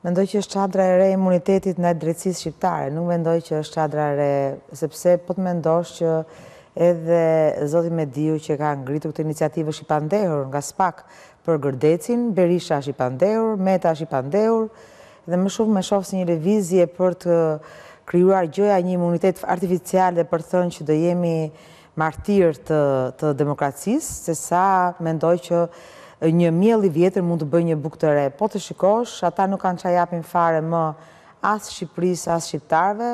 Mendoj që është qadra e re imunitetit në drecis shqiptare, nuk mendoj që është qadra e re, sepse po të mendosh që edhe Zotin Mediu që ka ngritu këtë iniciativë është i pandehur nga spak për gërdecin, Berisha është i pandehur, Meta është i pandehur, dhe më shumë me shofë si një revizie për të kryuar gjoja një imunitet artificial dhe për thënë që do jemi martirë të demokracisë, se sa mendoj që një mjeli vjetër mund të bëjë një bukë të re. Po të shikosh, ata nuk kanë qajapin fare më asë Shqipëris, asë Shqiptarve,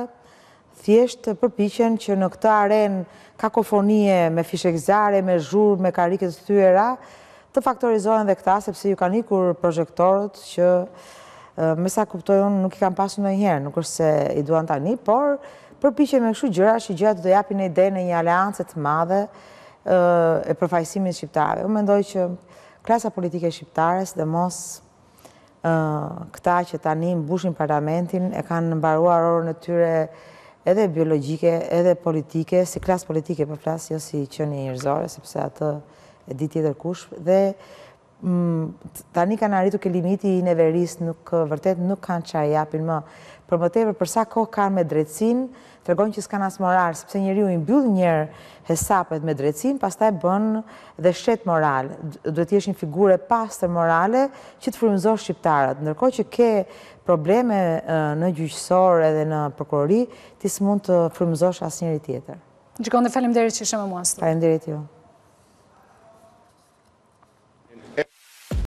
thjeshtë përpichen që në këta aren kakofonie me fishekzare, me zhurë, me karikët të thyera, të faktorizohen dhe këta, sepse ju kanë ikur projektorët që me sa kuptojën nuk i kanë pasu në njëherë, nuk është se i duan tani, por përpichen me këshu gjëra që gjëra të do japin e ide në një aleancët madhe e përfajsimin shqiptare. U mendoj që klasa politike shqiptares dhe mos këta që tani mbushin parlamentin e kanë nëmbaruar orën e tyre edhe biologike, edhe politike, si klasë politike për po flasë, jo si qënë i njërzore, sepse atë e ditjetër kush, dhe Mm, tani kanë arritur ke limiti i neveris, nuk vërtet nuk kanë që a më. Për më tepër, përsa kohë kanë me drecin, të regojnë që s'kanë asë moral, sepse njëri u imbyllë njërë hesapet me drecin, pas taj bënë dhe shetë moral. Duhet jeshtë një figure pastër morale që të frumëzo shqiptarët. Ndërkohë që ke probleme në gjyqësorë edhe në prokurori, ti së mund të frumëzo shë asë njëri tjetër. Gjikon dhe falim derit që ishe me muastu. Falim derit jo.